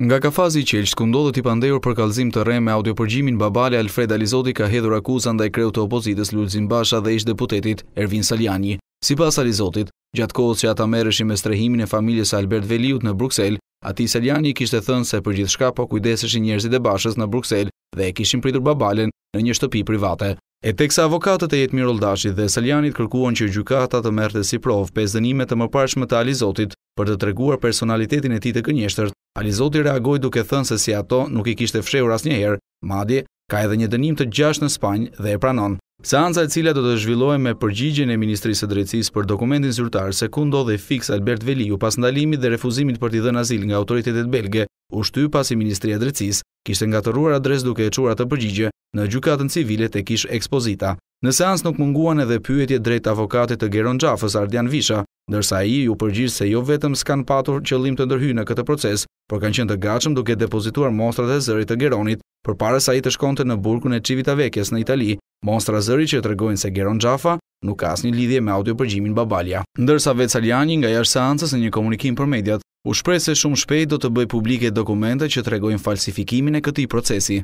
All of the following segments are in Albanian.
Nga kafazi i qelç ku ndodhet i pandehur për kallëzim të rem me audiopërgjimin Babale Alfred Alizoti ka hedhur dhe ndaj kreut të opozitës Lulzim Basha dhe ish deputetit Ervin Saljani. Sipas Alizotit, gjatë kohës që ata merreshin me strehimin e familjes Albert Veliut në Bruksel, Ati Saljani kishte thënë se për gjithë shka po kujdeseshin njerëzit e bashës në Bruxelles dhe e kishin pritur babalen në një shtëpi private. E teksa avokatët e jetë Miroldashit dhe Saljanit kërkuon që gjukata të merte si provë pes të më të alizotit Për të treguar personalitetin e tij të kënjeshtër, Alizoti reagoi duke thënë se si ato nuk i kishte fshehur asnjëherë, madje ka edhe një dënim të gjashtë në Spanjë dhe e pranon. Seanca e cila do të zhvillohej me përgjigjen e Ministrisë së Drejtësisë për dokumentin zyrtar se ku ndodhej fiks Albert Veliu pas ndalimit dhe refuzimit për t'i dhënë azil nga autoritetet belge, u shtyp pasi Ministria e Drejtësisë kishte ngatëruar adresë duke e çuar atë përgjigje në gjykatën civile tek ish ekspozita. Në seancë nuk munguan edhe pyetjet drejt avokatit të Geron Xhafës Ardian Visha, ndërsa i ju përgjirë se jo vetëm s'kan patur qëllim të ndërhy në këtë proces, por kanë qenë të gachëm duke depozituar monstrat e zërit të Geronit, për pare sa i të shkonte në burkën e qivita vekjes në Itali, monstra zëri që të regojnë se Geron Gjafa nuk ka asë një lidhje me audio përgjimin Babalja. Ndërsa vetë Saljani nga jashtë seancës në një komunikim për mediat, u shprej se shumë shpejt do të bëj publike dokumente që të regojnë falsifikimin e këti procesi.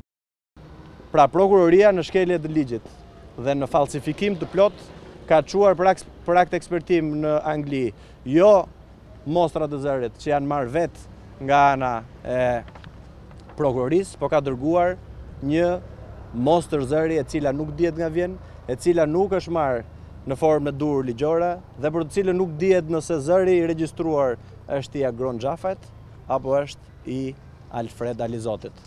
Pra prokuroria në shkelje dhe ligjit dhe në falsifikim të plot ka quar prakt ekspertim në Angli, jo mostra të zërit që janë marrë vetë nga ana e prokuroris, po ka dërguar një mostër zëri e cila nuk djet nga vjen, e cila nuk është marrë në formë në durë ligjore, dhe për të cilë nuk djet nëse zëri i registruar është i Agron Gjafet, apo është i Alfred Alizotit.